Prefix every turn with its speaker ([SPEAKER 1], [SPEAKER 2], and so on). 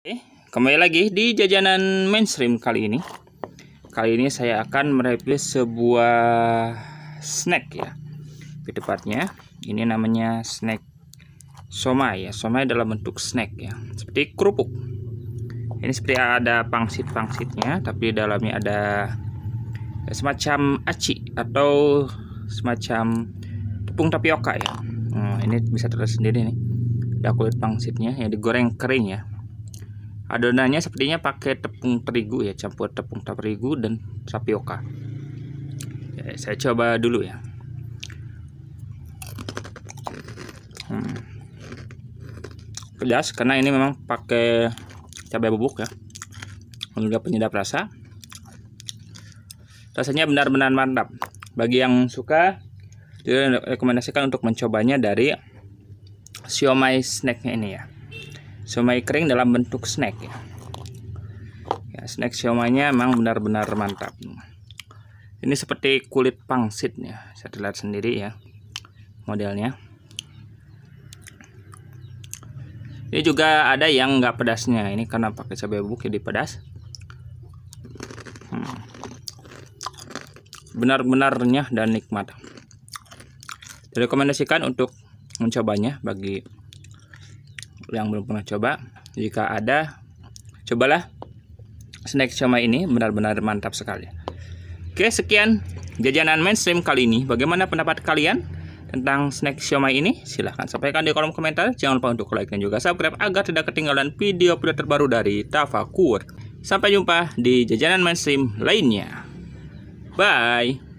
[SPEAKER 1] Oke, eh, kembali lagi di jajanan mainstream kali ini. Kali ini saya akan mereview sebuah snack ya. Di tepatnya, ini namanya snack somai ya. Somai dalam bentuk snack ya, seperti kerupuk. Ini seperti ada pangsit-pangsitnya, tapi di dalamnya ada semacam aci atau semacam tepung tapioka ya. Nah, ini bisa terlihat sendiri nih. Ada kulit pangsitnya yang digoreng kering ya adonannya sepertinya pakai tepung terigu ya campur tepung terigu dan tapioka saya coba dulu ya hmm. pedas karena ini memang pakai cabai bubuk ya menurut penyedap rasa rasanya benar-benar mantap bagi yang suka direkomendasikan untuk mencobanya dari siomay snacknya ini ya siomay kering dalam bentuk snack ya, ya snack siomaynya emang benar-benar mantap ini seperti kulit pangsit ya saya lihat sendiri ya modelnya ini juga ada yang nggak pedasnya ini karena pakai cabai bubuk jadi pedas hmm. benar-benarnya dan nikmat direkomendasikan untuk mencobanya bagi yang belum pernah coba jika ada cobalah snack siomay ini benar-benar mantap sekali oke sekian jajanan mainstream kali ini bagaimana pendapat kalian tentang snack siomay ini silahkan sampaikan di kolom komentar jangan lupa untuk like dan juga subscribe agar tidak ketinggalan video-video terbaru dari Tava Tafakur sampai jumpa di jajanan mainstream lainnya bye